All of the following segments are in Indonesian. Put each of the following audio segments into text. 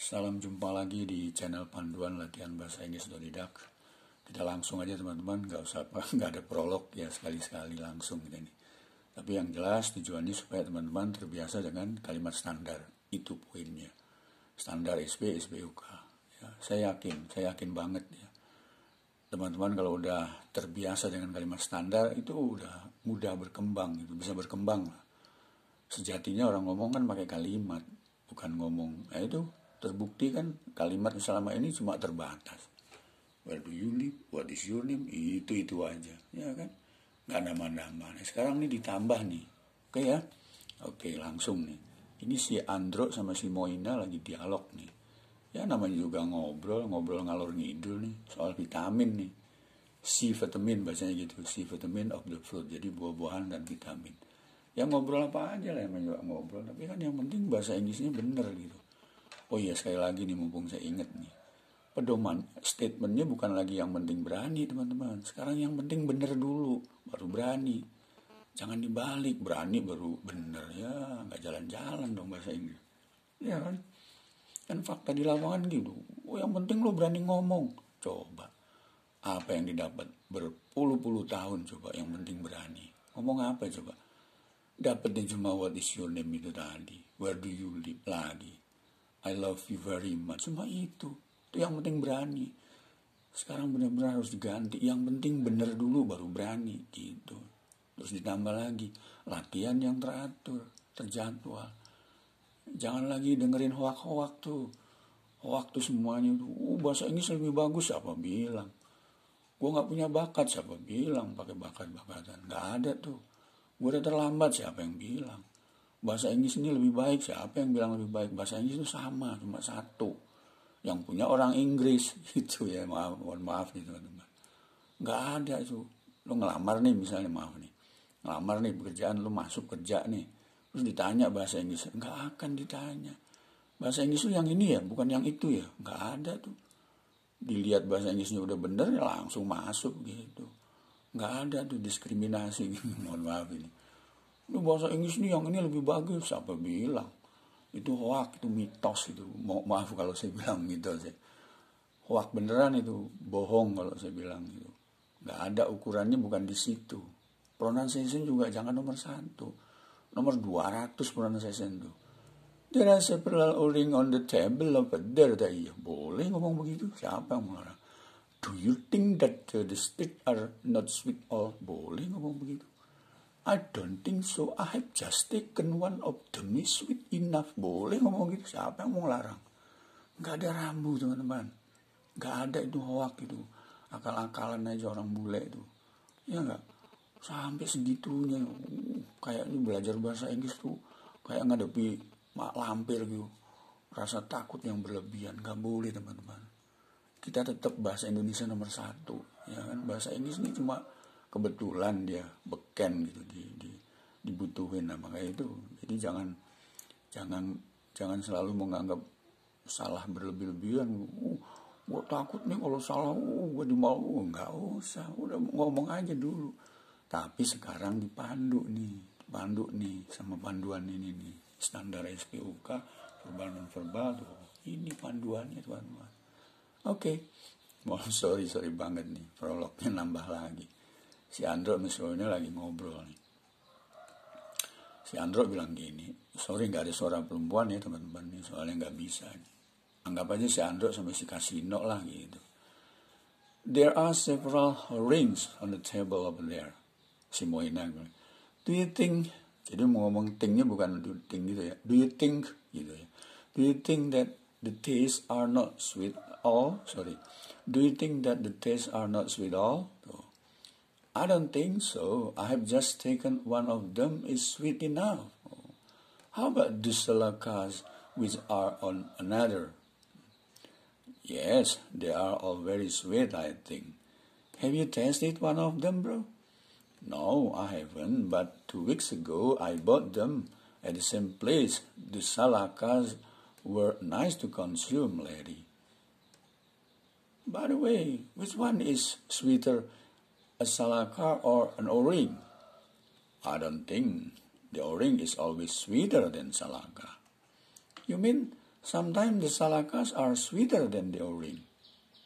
Salam jumpa lagi di channel panduan latihan bahasa Inggris otodidak. Kita langsung aja teman-teman, nggak usah apa, nggak ada prolog ya sekali-sekali langsung gitu nih. Tapi yang jelas tujuannya supaya teman-teman terbiasa dengan kalimat standar. Itu poinnya. Standar sp SBUK. Ya, saya yakin, saya yakin banget ya. Teman-teman kalau udah terbiasa dengan kalimat standar itu udah mudah berkembang itu bisa berkembang lah. Sejatinya orang ngomong kan pakai kalimat, bukan ngomong. Nah itu terbukti kan kalimat selama ini cuma terbatas where do you live what is your name itu itu aja ya kan nggak nama-nama nah, sekarang ini ditambah nih oke ya oke langsung nih ini si Andro sama si Moina lagi dialog nih ya namanya juga ngobrol ngobrol ngalor ngidul nih soal vitamin nih si vitamin bahasanya gitu si vitamin of the fruit jadi buah-buahan dan vitamin ya ngobrol apa aja lah yang ngobrol tapi kan yang penting bahasa Inggrisnya bener gitu Oh iya sekali lagi nih mumpung saya ingat nih. Pedoman statementnya bukan lagi yang penting berani teman-teman. Sekarang yang penting bener dulu baru berani. Jangan dibalik berani baru bener ya nggak jalan-jalan dong bahasa Inggris. Ya kan? Kan fakta di lapangan gitu. Oh yang penting lo berani ngomong. Coba apa yang didapat berpuluh-puluh tahun coba yang penting berani. Ngomong apa coba? Dapatnya cuma what is your name itu tadi. Where do you live lagi I love you very much cuma itu itu yang penting berani sekarang benar-benar harus diganti yang penting benar dulu baru berani gitu terus ditambah lagi latihan yang teratur terjadwal jangan lagi dengerin hoak-hoak tuh hoak tuh semuanya tuh Oh, bahasa Inggris lebih bagus siapa bilang gue gak punya bakat siapa bilang pakai bakat bakatan Gak ada tuh gue udah terlambat siapa yang bilang bahasa Inggris ini lebih baik siapa yang bilang lebih baik bahasa Inggris itu sama cuma satu yang punya orang Inggris gitu ya maaf mohon maaf nih teman-teman nggak ada itu lo ngelamar nih misalnya maaf nih ngelamar nih pekerjaan lo masuk kerja nih terus ditanya bahasa Inggris nggak akan ditanya bahasa Inggris tuh yang ini ya bukan yang itu ya nggak ada tuh dilihat bahasa Inggrisnya udah bener ya langsung masuk gitu nggak ada tuh diskriminasi mohon maaf ini ini bahasa Inggris nih yang ini lebih bagus siapa bilang itu hoak itu mitos itu Mo maaf kalau saya bilang mitos ya hoak beneran itu bohong kalau saya bilang itu nggak ada ukurannya bukan di situ pronunciation juga jangan nomor satu nomor 200 pronunciation itu. There are several ring on the table of there. Iya, boleh ngomong begitu. Siapa yang melarang? Do you think that uh, the stick are not sweet all? Boleh ngomong begitu. I don't think so. I have just taken one of the miss sweet enough. Boleh ngomong gitu. Siapa yang mau larang? Gak ada rambu teman-teman. Gak ada itu hoak itu. Akal-akalan aja orang bule itu. Ya gak? Sampai segitunya. Uh, ini belajar bahasa Inggris tuh. Kayak ngadepi lampir gitu. Rasa takut yang berlebihan. Gak boleh teman-teman. Kita tetap bahasa Indonesia nomor satu. Ya kan? Bahasa Inggris ini cuma kebetulan dia beken gitu di, di, dibutuhin nah makanya itu jadi jangan jangan jangan selalu menganggap salah berlebih-lebihan uh, gue takut nih kalau salah uh, gue dimalu uh, nggak usah udah ngomong aja dulu tapi sekarang dipandu nih pandu nih sama panduan ini nih standar SPUK verbal non verbal tuh ini panduannya tuan tuan oke okay. mohon sorry sorry banget nih prolognya nambah lagi si Andro misalnya lagi ngobrol nih. Si Andro bilang gini, sorry nggak ada suara perempuan ya teman-teman nih, soalnya nggak bisa. Nih. Anggap aja si Andro sama si Kasino lah gitu. There are several rings on the table over there. Si Moina bilang, do you think, jadi mau ngomong tingnya bukan do thing gitu ya, do you think gitu ya. Do you think that the taste are not sweet all? Sorry, do you think that the taste are not sweet all? I don't think so. I have just taken one of them is sweet enough. How about dusalakas which are on another? Yes, they are all very sweet, I think. Have you tasted one of them, bro? No, I haven't, but two weeks ago I bought them at the same place. The salakas were nice to consume, lady. By the way, which one is sweeter, a salaka or an o-ring. I don't think the o-ring is always sweeter than salaka. You mean sometimes the salakas are sweeter than the o-ring?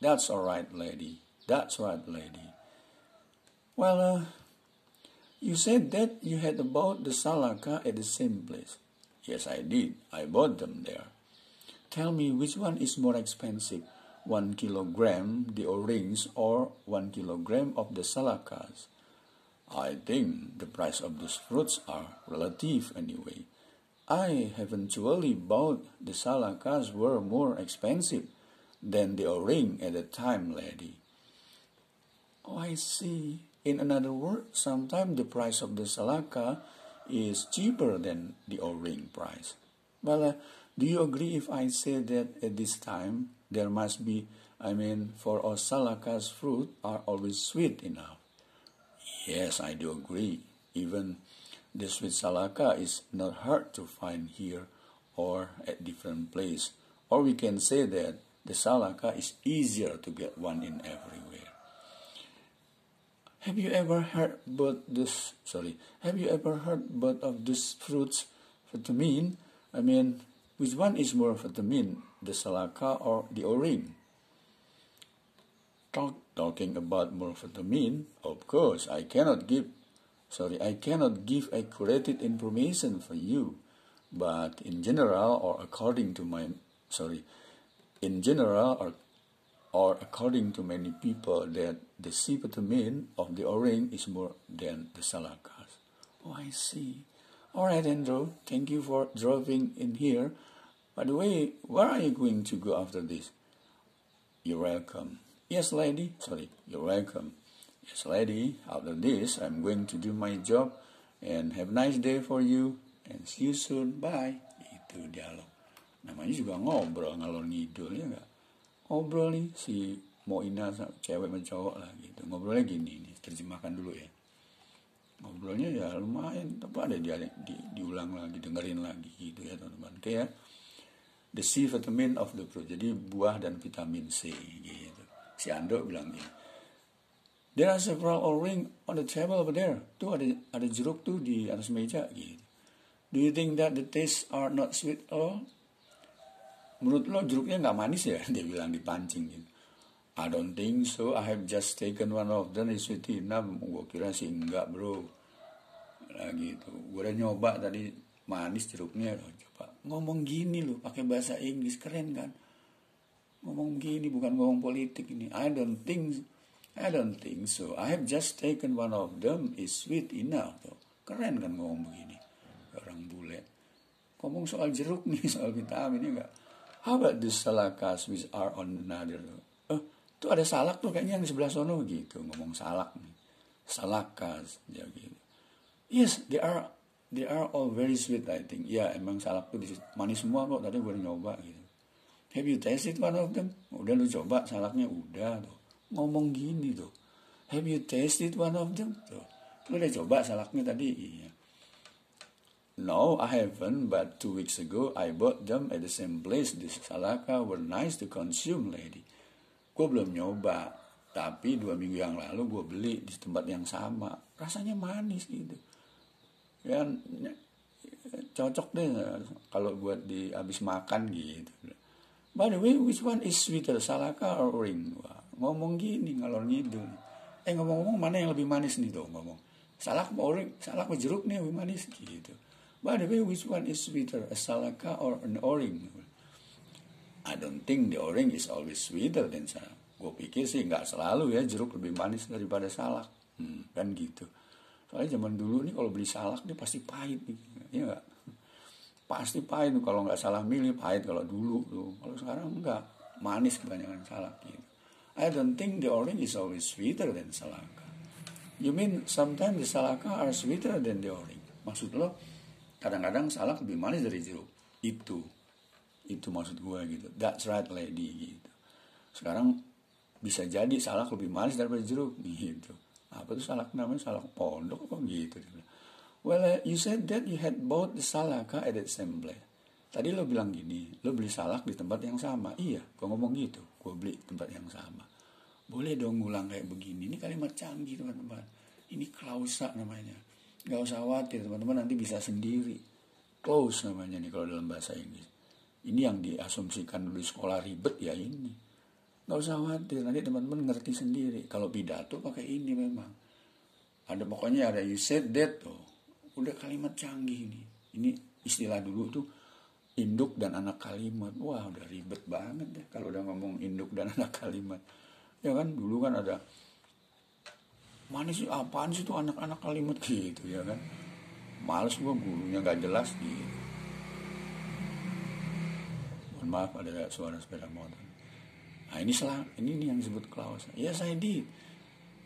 That's all right, lady. That's right, lady. Well, uh, you said that you had bought the salaka at the same place. Yes, I did. I bought them there. Tell me which one is more expensive, 1 kilogram the O-rings or 1 kilogram of the salakas, I think the price of those fruits are relative anyway. I eventually bought the salakas were more expensive than the O-ring at the time, lady. Oh, I see. In another word, sometimes the price of the salaka is cheaper than the O-ring price. Well, uh, do you agree if I say that at this time there must be, I mean, for salakas, fruit are always sweet enough. Yes, I do agree. Even the sweet salaka is not hard to find here or at different place. Or we can say that the salaka is easier to get one in everywhere. Have you ever heard about this? Sorry, have you ever heard about of these fruits? To mean, I mean, which one is more vitamin, the salaka or the o Talk, talking about more vitamin, of course, I cannot give, sorry, I cannot give accurate information for you. But in general or according to my, sorry, in general or or according to many people that the c of the orange is more than the salakas. Oh, I see. All right, Andrew. Thank you for dropping in here. By the way, where are you going to go after this? You're welcome. Yes, lady. Sorry, you're welcome. Yes, lady. After this, I'm going to do my job and have a nice day for you and see you soon. Bye. Itu dialog. Namanya juga ngobrol ngalor ngidul ya enggak? Ngobrol nih si Moina cewek sama cowok lah gitu. Ngobrolnya gini nih, terjemahkan dulu ya. Ngobrolnya ya lumayan, tapi ada di, di, diulang lagi, dengerin lagi gitu ya teman-teman. Oke ya the C vitamin of the fruit. Jadi buah dan vitamin C gitu. Si Ando bilang gitu. There are several orange on the table over there. Tuh ada ada jeruk tuh di atas meja gitu. Do you think that the taste are not sweet at all? Menurut lo jeruknya nggak manis ya? Dia bilang dipancing gitu. I don't think so. I have just taken one of them is sweet enough. Gue kira sih enggak bro. Nah gitu. Gue udah nyoba tadi manis jeruknya. Coba ngomong gini loh pakai bahasa Inggris keren kan ngomong gini bukan ngomong politik ini I don't think I don't think so I have just taken one of them is sweet enough tuh keren kan ngomong begini orang bule ngomong soal jeruk nih soal vitamin ini ya enggak how about the salakas which are on another eh tuh ada salak tuh kayaknya yang di sebelah sono gitu ngomong salak nih salakas ya gitu yes they are they are all very sweet I think ya emang salakku di manis semua kok tadi gue nyoba gitu have you tasted one of them udah lu coba salaknya udah tuh ngomong gini tuh have you tasted one of them tuh lu udah coba salaknya tadi iya No, I haven't, but two weeks ago I bought them at the same place. This salaka were nice to consume, lady. Gue belum nyoba, tapi dua minggu yang lalu gue beli di tempat yang sama. Rasanya manis gitu ya cocok deh kalau buat di habis makan gitu by the way which one is sweeter salaka or ring Wah, ngomong gini ngalor ngidul eh ngomong-ngomong mana yang lebih manis nih tuh ngomong salak mau ring salak mau jeruk nih lebih manis gitu by the way which one is sweeter a salaka or an orange I don't think the orange is always sweeter than salak gue pikir sih nggak selalu ya jeruk lebih manis daripada salak hmm, kan gitu Soalnya zaman dulu nih kalau beli salak dia pasti pahit nih, Iya enggak? Pasti pahit kalau nggak salah milih pahit kalau dulu tuh. Kalau sekarang enggak, manis kebanyakan salak gitu. I don't think the orange is always sweeter than salaka. You mean sometimes the salaka are sweeter than the orange. Maksud lo, kadang-kadang salak lebih manis dari jeruk. Itu, itu maksud gue gitu. That's right lady gitu. Sekarang bisa jadi salak lebih manis daripada jeruk gitu apa tuh salak namanya salak pondok apa gitu well eh, you said that you had bought the salaka at the same place tadi lo bilang gini lo beli salak di tempat yang sama iya gue ngomong gitu gue beli tempat yang sama boleh dong ngulang kayak begini ini kalimat canggih teman-teman ini klausa namanya gak usah khawatir teman-teman nanti bisa sendiri close namanya nih kalau dalam bahasa Inggris ini yang diasumsikan dulu di sekolah ribet ya ini nggak usah khawatir nanti teman-teman ngerti sendiri kalau pidato pakai ini memang ada pokoknya ada you said that tuh udah kalimat canggih ini ini istilah dulu tuh induk dan anak kalimat wah udah ribet banget deh kalau udah ngomong induk dan anak kalimat ya kan dulu kan ada mana sih apaan sih tuh anak-anak kalimat gitu ya kan males gua gurunya nggak jelas gitu mohon maaf ada suara sepeda motor nah, ini salah, ini nih yang disebut Klaus yes ya, I did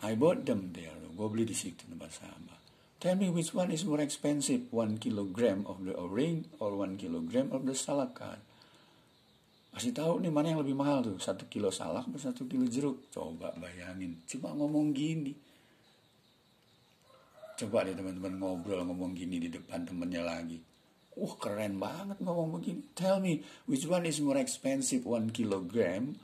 I bought them there gue beli di situ tempat sama tell me which one is more expensive one kilogram of the orange or one kilogram of the salak? kasih tahu nih mana yang lebih mahal tuh satu kilo salak atau satu kilo jeruk coba bayangin cuma ngomong gini coba deh teman-teman ngobrol ngomong gini di depan temennya lagi uh keren banget ngomong begini tell me which one is more expensive one kilogram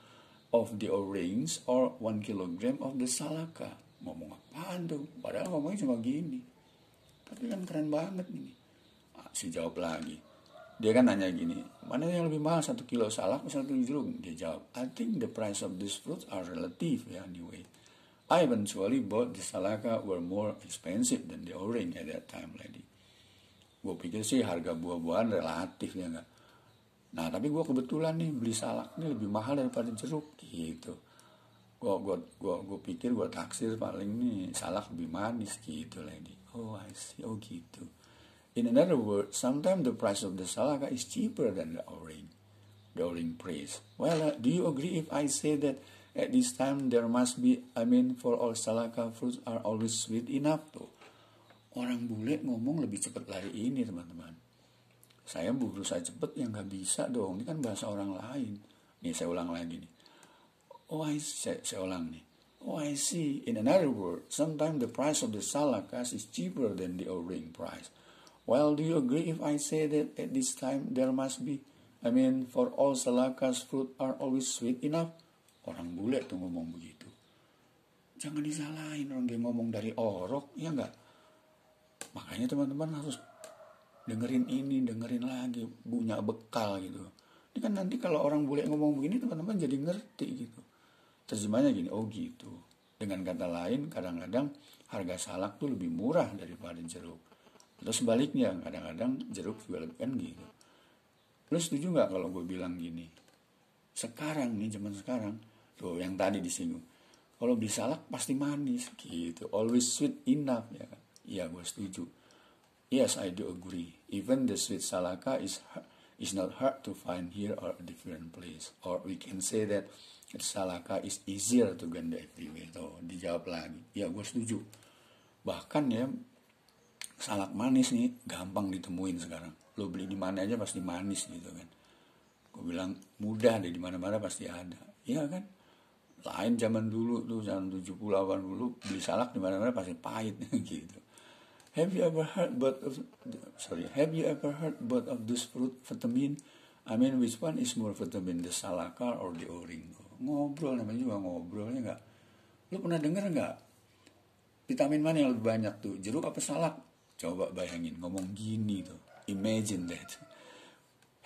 of the orange or one kilogram of the salaka. Ngomong apaan tuh? Padahal ngomongnya cuma gini. Tapi kan keren banget ini. Nah, si jawab lagi. Dia kan nanya gini, mana yang lebih mahal satu kilo salak atau satu jeruk? Dia jawab, I think the price of this fruit are relative ya anyway. I eventually bought the salaka were more expensive than the orange at that time lady. Gue pikir sih harga buah-buahan relatif ya enggak. Nah tapi gue kebetulan nih beli salak ini lebih mahal daripada jeruk gitu. Gue gua, gua, gua pikir gue taksir paling nih salak lebih manis gitu lagi. Oh I see, oh gitu. In another word, sometimes the price of the salaka is cheaper than the orange. The orange price. Well, uh, do you agree if I say that at this time there must be, I mean, for all salaka fruits are always sweet enough tuh. Orang bule ngomong lebih cepat lari ini teman-teman saya saya cepet yang nggak bisa dong ini kan bahasa orang lain nih saya ulang lagi nih oh I see. saya, saya ulang nih oh I see in another word sometimes the price of the salakas is cheaper than the o-ring price well do you agree if I say that at this time there must be I mean for all salakas fruit are always sweet enough orang bule tuh ngomong begitu jangan disalahin orang dia ngomong dari orok ya enggak makanya teman-teman harus dengerin ini dengerin lagi punya bekal gitu ini kan nanti kalau orang boleh ngomong begini teman-teman jadi ngerti gitu terjemahnya gini oh gitu dengan kata lain kadang-kadang harga salak tuh lebih murah daripada jeruk terus sebaliknya kadang-kadang jeruk juga lebih kan gitu lu setuju nggak kalau gue bilang gini sekarang nih zaman sekarang tuh yang tadi disinggung kalau beli salak pasti manis gitu always sweet enough ya kan iya gue setuju Yes, I do agree. Even the sweet salaka is is not hard to find here or a different place. Or we can say that salaka is easier to get everywhere. Tuh, dijawab lagi. Ya, gue setuju. Bahkan ya, salak manis nih gampang ditemuin sekarang. Lo beli di mana aja pasti manis gitu kan. Gue bilang mudah deh di mana-mana pasti ada. Iya kan? Lain zaman dulu tuh, zaman 70 dulu beli salak di mana-mana pasti pahit gitu Have you ever heard but of sorry, have you ever heard but of this fruit vitamin? I mean which one is more vitamin, the salakar or the oringo? Ngobrol namanya juga ngobrolnya enggak. Lu pernah denger enggak? Vitamin mana yang lebih banyak tuh? Jeruk apa salak? Coba bayangin ngomong gini tuh. Imagine that.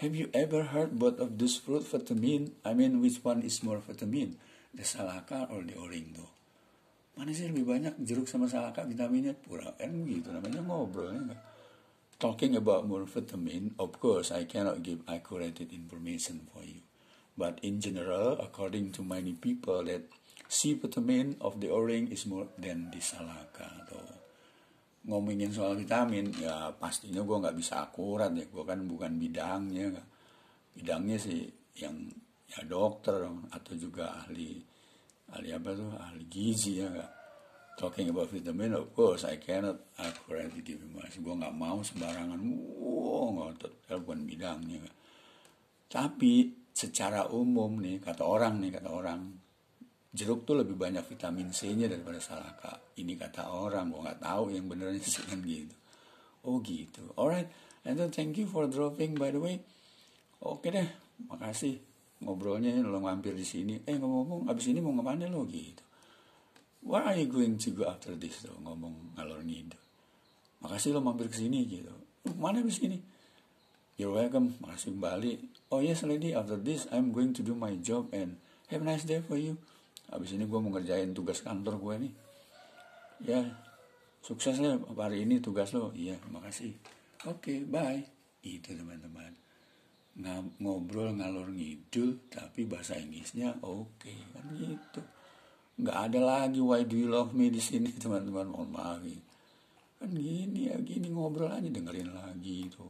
Have you ever heard both of this fruit vitamin? I mean which one is more vitamin? The salakar or the oringo? mana sih lebih banyak jeruk sama salaka vitaminnya pura kan gitu namanya ngobrolnya ya talking about multivitamin of course I cannot give accurate information for you but in general according to many people that C vitamin of the orange is more than the salaka atau ngomongin soal vitamin ya pastinya gue nggak bisa akurat ya gue kan bukan bidangnya bidangnya sih yang ya dokter atau juga ahli ahli apa tuh ahli gizi ya gak? talking about vitamin of course I cannot accurately give you masih gue nggak mau sembarangan wow ngotot ya, bukan bidangnya gak? tapi secara umum nih kata orang nih kata orang jeruk tuh lebih banyak vitamin C-nya daripada salaka ini kata orang gue nggak tahu yang benernya sih kan gitu oh gitu alright and then thank you for dropping by the way oke okay deh makasih ngobrolnya lo mampir di sini eh ngomong-ngomong abis ini mau kemana lo gitu what are you going to go after this lo ngomong ngalor ngidul makasih lo mampir ke sini gitu Mana abis ini you're welcome makasih kembali oh yes lady after this I'm going to do my job and have a nice day for you abis ini gue mau ngerjain tugas kantor gue nih ya sukses lah hari ini tugas lo iya makasih oke okay, bye itu teman-teman ngobrol ngalor ngidul tapi bahasa Inggrisnya oke okay. kan gitu nggak ada lagi why do you love me di sini teman-teman mohon maaf gitu. kan gini ya gini ngobrol aja dengerin lagi itu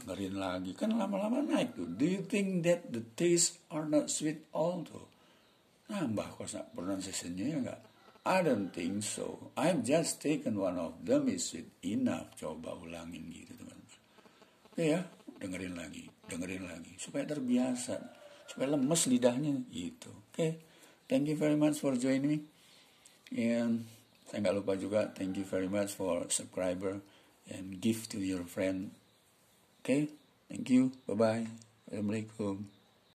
dengerin lagi kan lama-lama naik tuh do you think that the taste are not sweet all tuh nambah kosa pronunciationnya ya nggak I don't think so I've just taken one of them is sweet enough coba ulangin gitu teman-teman oke ya dengerin lagi dengerin lagi supaya terbiasa supaya lemes lidahnya gitu oke okay. thank you very much for joining me and saya nggak lupa juga thank you very much for subscriber and give to your friend oke okay? thank you bye bye assalamualaikum